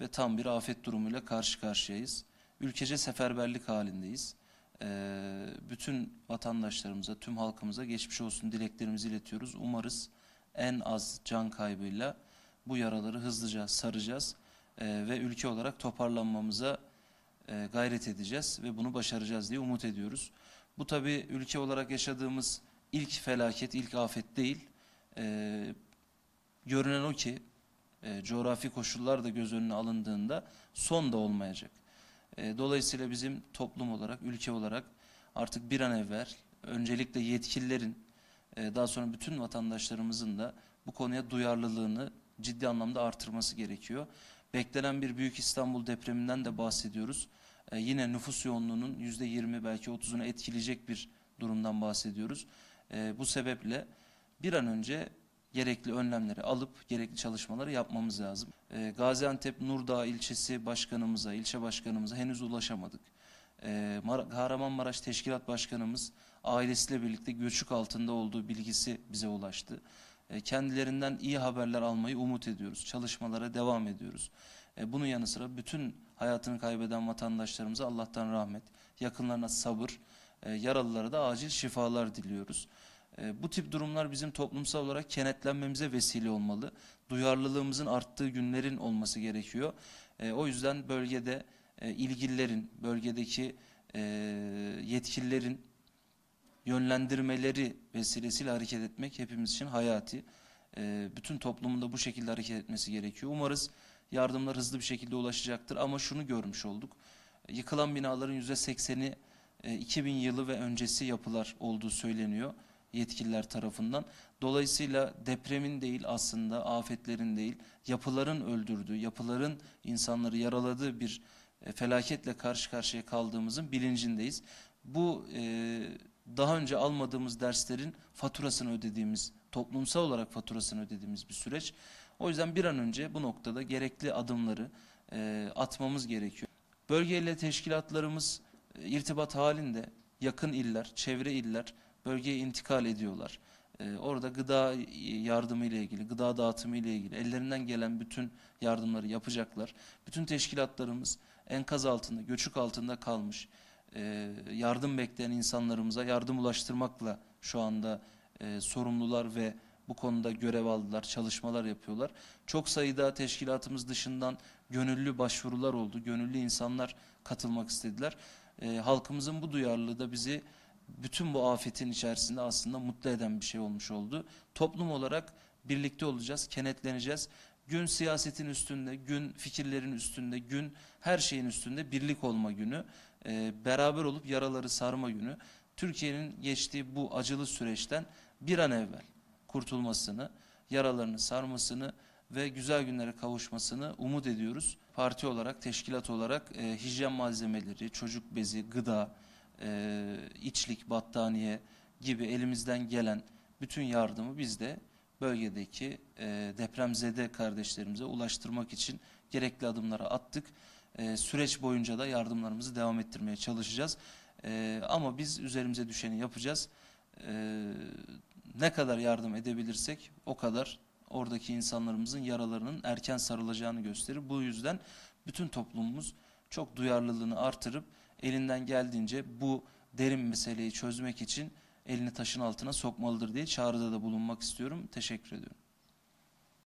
ve tam bir afet durumuyla karşı karşıyayız. Ülkece seferberlik halindeyiz. Ee, bütün vatandaşlarımıza, tüm halkımıza geçmiş olsun dileklerimizi iletiyoruz. Umarız en az can kaybıyla bu yaraları hızlıca saracağız ee, ve ülke olarak toparlanmamıza e, gayret edeceğiz ve bunu başaracağız diye umut ediyoruz. Bu tabi ülke olarak yaşadığımız ilk felaket, ilk afet değil. Ee, görünen o ki e, coğrafi koşullar da göz önüne alındığında son da olmayacak. E, dolayısıyla bizim toplum olarak, ülke olarak artık bir an evvel öncelikle yetkililerin e, daha sonra bütün vatandaşlarımızın da bu konuya duyarlılığını ciddi anlamda artırması gerekiyor. Beklenen bir büyük İstanbul depreminden de bahsediyoruz. E, yine nüfus yoğunluğunun yüzde yirmi belki otuzunu etkileyecek bir durumdan bahsediyoruz. E, bu sebeple bir an önce gerekli önlemleri alıp gerekli çalışmaları yapmamız lazım. E, Gaziantep Nurdağ ilçesi başkanımıza, ilçe başkanımıza henüz ulaşamadık. E, Mar Kahramanmaraş Teşkilat Başkanımız ailesiyle birlikte göçük altında olduğu bilgisi bize ulaştı. E, kendilerinden iyi haberler almayı umut ediyoruz. Çalışmalara devam ediyoruz. E, bunun yanı sıra bütün hayatını kaybeden vatandaşlarımıza Allah'tan rahmet, yakınlarına sabır, e, yaralılara da acil şifalar diliyoruz. Ee, bu tip durumlar bizim toplumsal olarak kenetlenmemize vesile olmalı. Duyarlılığımızın arttığı günlerin olması gerekiyor. Ee, o yüzden bölgede e, ilgililerin, bölgedeki e, yetkililerin yönlendirmeleri vesilesiyle hareket etmek hepimiz için hayati. Ee, bütün toplumun da bu şekilde hareket etmesi gerekiyor. Umarız yardımlar hızlı bir şekilde ulaşacaktır ama şunu görmüş olduk. Yıkılan binaların %80'i 2000 e, yılı ve öncesi yapılar olduğu söyleniyor yetkililer tarafından. Dolayısıyla depremin değil aslında afetlerin değil yapıların öldürdüğü, yapıların insanları yaraladığı bir e, felaketle karşı karşıya kaldığımızın bilincindeyiz. Bu e, daha önce almadığımız derslerin faturasını ödediğimiz, toplumsal olarak faturasını ödediğimiz bir süreç. O yüzden bir an önce bu noktada gerekli adımları e, atmamız gerekiyor. Bölgeyle teşkilatlarımız e, irtibat halinde yakın iller, çevre iller, bölgeye intikal ediyorlar. E, orada gıda yardımı ile ilgili, gıda dağıtımı ile ilgili ellerinden gelen bütün yardımları yapacaklar. Bütün teşkilatlarımız enkaz altında, göçük altında kalmış e, yardım bekleyen insanlarımıza yardım ulaştırmakla şu anda e, sorumlular ve bu konuda görev aldılar, çalışmalar yapıyorlar. Çok sayıda teşkilatımız dışından gönüllü başvurular oldu, gönüllü insanlar katılmak istediler. E, halkımızın bu duyarlılığı da bizi bütün bu afetin içerisinde aslında mutlu eden bir şey olmuş oldu. Toplum olarak birlikte olacağız, kenetleneceğiz. Gün siyasetin üstünde, gün fikirlerin üstünde, gün her şeyin üstünde birlik olma günü, e, beraber olup yaraları sarma günü. Türkiye'nin geçtiği bu acılı süreçten bir an evvel kurtulmasını, yaralarını sarmasını ve güzel günlere kavuşmasını umut ediyoruz. Parti olarak, teşkilat olarak e, hijyen malzemeleri, çocuk bezi, gıda, e, içlik, battaniye gibi elimizden gelen bütün yardımı biz de bölgedeki e, depremzede kardeşlerimize ulaştırmak için gerekli adımları attık. E, süreç boyunca da yardımlarımızı devam ettirmeye çalışacağız. E, ama biz üzerimize düşeni yapacağız. E, ne kadar yardım edebilirsek o kadar oradaki insanlarımızın yaralarının erken sarılacağını gösterir. Bu yüzden bütün toplumumuz çok duyarlılığını artırıp elinden geldiğince bu derin meseleyi çözmek için elini taşın altına sokmalıdır diye çağrıda da bulunmak istiyorum. Teşekkür ediyorum.